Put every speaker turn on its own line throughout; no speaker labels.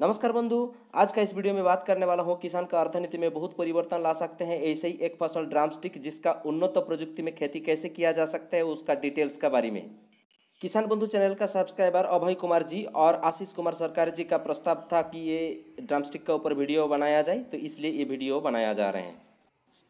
नमस्कार बंधु आज का इस वीडियो में बात करने वाला हूँ किसान का अर्थनीति में बहुत परिवर्तन ला सकते हैं ऐसे ही एक फसल ड्रामस्टिक जिसका उन्नत प्रजुक्ति में खेती कैसे किया जा सकता है उसका डिटेल्स के बारे में किसान बंधु चैनल का सब्सक्राइबर अभय कुमार जी और आशीष कुमार सरकार जी का प्रस्ताव था कि ये ड्रामस्टिक के ऊपर वीडियो बनाया जाए तो इसलिए ये वीडियो बनाया जा रहे हैं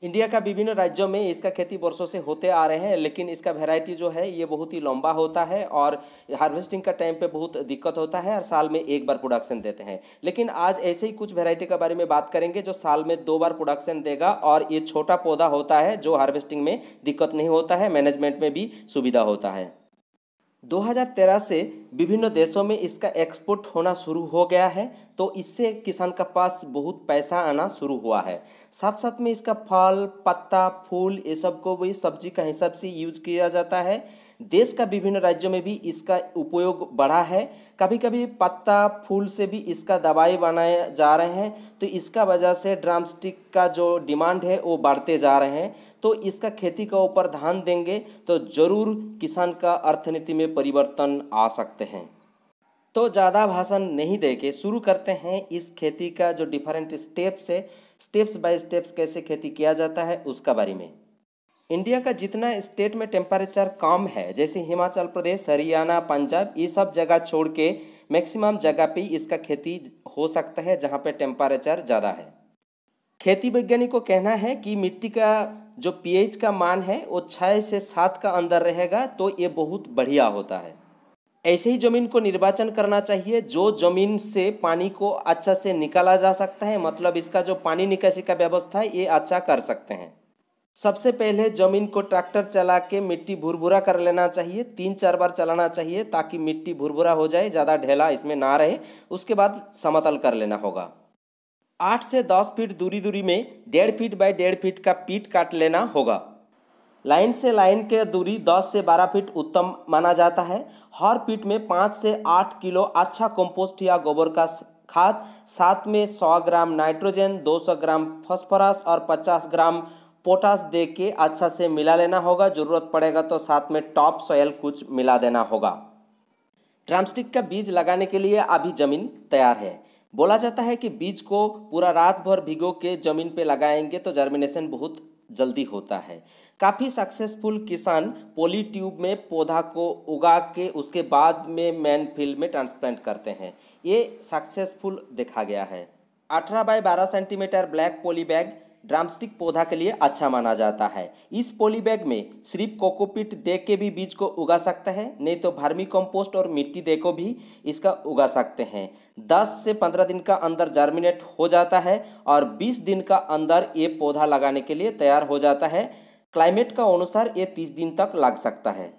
इंडिया का विभिन्न राज्यों में इसका खेती वर्षों से होते आ रहे हैं लेकिन इसका वेराइटी जो है ये बहुत ही लंबा होता है और हार्वेस्टिंग का टाइम पे बहुत दिक्कत होता है और साल में एक बार प्रोडक्शन देते हैं लेकिन आज ऐसे ही कुछ वेराइटी के बारे में बात करेंगे जो साल में दो बार प्रोडक्शन देगा और ये छोटा पौधा होता है जो हार्वेस्टिंग में दिक्कत नहीं होता है मैनेजमेंट में भी सुविधा होता है 2013 से विभिन्न देशों में इसका एक्सपोर्ट होना शुरू हो गया है तो इससे किसान का पास बहुत पैसा आना शुरू हुआ है साथ साथ में इसका फल पत्ता फूल ये सब को भी सब्जी का हिसाब से यूज किया जाता है देश का विभिन्न राज्यों में भी इसका उपयोग बढ़ा है कभी कभी पत्ता फूल से भी इसका दवाई बनाए जा रहे हैं तो इसका वजह से ड्रामस्टिक का जो डिमांड है वो बढ़ते जा रहे हैं तो इसका खेती का ऊपर ध्यान देंगे तो ज़रूर किसान का अर्थनीति में परिवर्तन आ सकते हैं तो ज़्यादा भाषण नहीं देके शुरू करते हैं इस खेती का जो डिफरेंट स्टेप्स है स्टेप्स बाय स्टेप्स कैसे खेती किया जाता है उसका बारे में इंडिया का जितना स्टेट में टेम्परेचर कम है जैसे हिमाचल प्रदेश हरियाणा पंजाब ये सब जगह छोड़ के मैक्सिमम जगह पे इसका खेती हो सकता है जहाँ पे टेम्परेचर ज़्यादा है खेती वैज्ञानिक को कहना है कि मिट्टी का जो पीएच का मान है वो छः से सात का अंदर रहेगा तो ये बहुत बढ़िया होता है ऐसे ही ज़मीन को निर्वाचन करना चाहिए जो ज़मीन से पानी को अच्छा से निकाला जा सकता है मतलब इसका जो पानी निकासी का व्यवस्था है ये अच्छा कर सकते हैं सबसे पहले जमीन को ट्रैक्टर चला के मिट्टी भुरभुरा कर लेना चाहिए तीन चार बार चलाना चाहिए ताकि मिट्टी भुरभुरा हो जाए ज़्यादा ढेला इसमें ना रहे उसके बाद समतल कर लेना होगा आठ से दस फीट दूरी दूरी में डेढ़ फीट बाय डेढ़ फीट का पीट काट लेना होगा लाइन से लाइन के दूरी 10 से 12 फीट उत्तम माना जाता है हर पीट में 5 से 8 किलो अच्छा कंपोस्ट या गोबर का खाद साथ में 100 ग्राम नाइट्रोजन 200 ग्राम फॉस्फोरस और 50 ग्राम पोटास दे के अच्छा से मिला लेना होगा ज़रूरत पड़ेगा तो साथ में टॉप सॉयल कुछ मिला देना होगा ड्रामस्टिक का बीज लगाने के लिए अभी ज़मीन तैयार है बोला जाता है कि बीज को पूरा रात भर भिगो के ज़मीन पे लगाएंगे तो जर्मिनेशन बहुत जल्दी होता है काफ़ी सक्सेसफुल किसान पोली ट्यूब में पौधा को उगा के उसके बाद में मैन फील्ड में ट्रांसप्लांट करते हैं ये सक्सेसफुल देखा गया है अठारह बाय बारह centimetre black poly bag drumstick पौधा के लिए अच्छा माना जाता है इस पॉलीबैग में सिर्फ कोकोपीट दे के भी बीज को उगा सकते हैं नहीं तो भार्मी कंपोस्ट और मिट्टी दे को भी इसका उगा सकते हैं 10 से 15 दिन का अंदर जर्मिनेट हो जाता है और 20 दिन का अंदर ये पौधा लगाने के लिए तैयार हो जाता है क्लाइमेट का अनुसार ये तीस दिन तक लग सकता है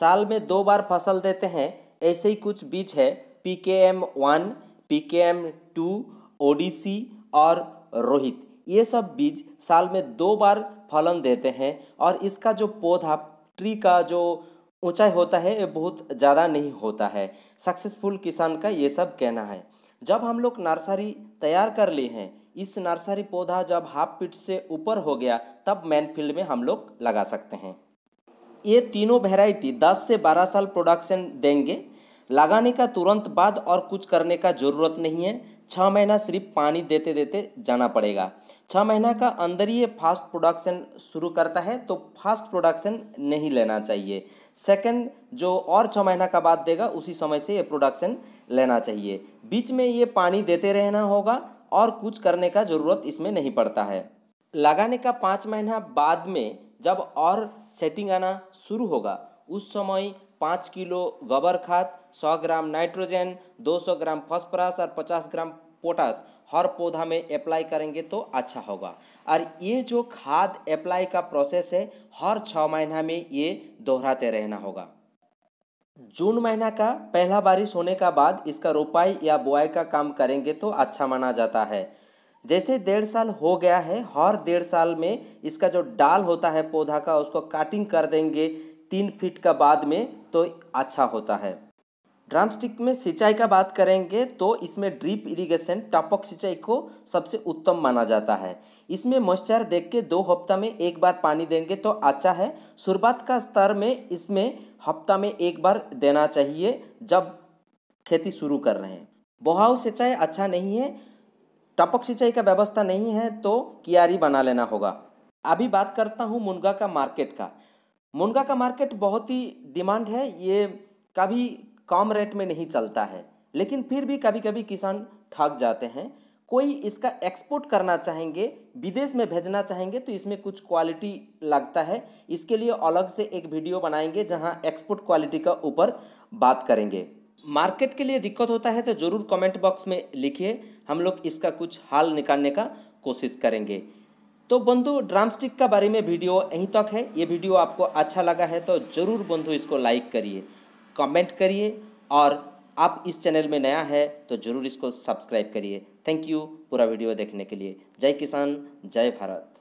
साल में दो बार फसल देते हैं ऐसे ही कुछ बीज है P K M one P K M two ODC और रोहित ये सब बीज साल में दो बार फलन देते हैं और इसका जो पौधा ट्री का जो ऊंचाई होता है ये बहुत ज़्यादा नहीं होता है सक्सेसफुल किसान का ये सब कहना है जब हम लोग नर्सरी तैयार कर ली हैं इस नर्सरी पौधा जब हाफ फीट से ऊपर हो गया तब मैन फील्ड में हम लोग लगा सकते हैं ये तीनों वेराइटी 10 से 12 साल प्रोडक्शन देंगे लगाने का तुरंत बाद और कुछ करने का ज़रूरत नहीं है छः महीना सिर्फ पानी देते देते जाना पड़ेगा छः महीना का अंदर ये फास्ट प्रोडक्शन शुरू करता है तो फास्ट प्रोडक्शन नहीं लेना चाहिए सेकंड जो और छः महीना का बाद देगा उसी समय से ये प्रोडक्शन लेना चाहिए बीच में ये पानी देते रहना होगा और कुछ करने का ज़रूरत इसमें नहीं पड़ता है लगाने का पाँच महीना बाद में जब और सेटिंग आना शुरू होगा उस समय पाँच किलो गोबर खाद सौ ग्राम नाइट्रोजन दो सौ ग्राम फॉस्फोरस और पचास ग्राम पोटास हर पौधा में अप्लाई करेंगे तो अच्छा होगा और ये जो खाद अप्लाई का प्रोसेस है हर छः महीना में ये दोहराते रहना होगा जून महीना का पहला बारिश होने का बाद इसका रोपाई या बुआई का काम करेंगे तो अच्छा माना जाता है जैसे डेढ़ साल हो गया है हर डेढ़ साल में इसका जो डाल होता है पौधा का उसको काटिंग कर देंगे तीन फीट का बाद में तो अच्छा होता है स्टिक में सिंचाई का बात करेंगे तो इसमें ड्रिप इरिगेशन टपक सिंचाई को सबसे उत्तम माना जाता है इसमें मॉइस्चर देख के दो हफ्ता में एक बार पानी देंगे तो अच्छा है शुरुआत का स्तर में इसमें हफ्ता में एक बार देना चाहिए जब खेती शुरू कर रहे हैं बहाव सिंचाई अच्छा नहीं है टपक सिंचाई का व्यवस्था नहीं है तो क्यारी बना लेना होगा अभी बात करता हूँ मुनगा का मार्केट का मुनगा का मार्केट बहुत ही डिमांड है ये कभी कम रेट में नहीं चलता है लेकिन फिर भी कभी कभी किसान ठग जाते हैं कोई इसका एक्सपोर्ट करना चाहेंगे विदेश में भेजना चाहेंगे तो इसमें कुछ क्वालिटी लगता है इसके लिए अलग से एक वीडियो बनाएंगे जहां एक्सपोर्ट क्वालिटी का ऊपर बात करेंगे मार्केट के लिए दिक्कत होता है तो ज़रूर कमेंट बॉक्स में लिखिए हम लोग इसका कुछ हाल निकालने का कोशिश करेंगे तो बंधु ड्रामस्टिक का बारे में वीडियो यहीं तक है ये वीडियो आपको अच्छा लगा है तो ज़रूर बंधु इसको लाइक करिए कमेंट करिए और आप इस चैनल में नया है तो ज़रूर इसको सब्सक्राइब करिए थैंक यू पूरा वीडियो देखने के लिए जय किसान जय भारत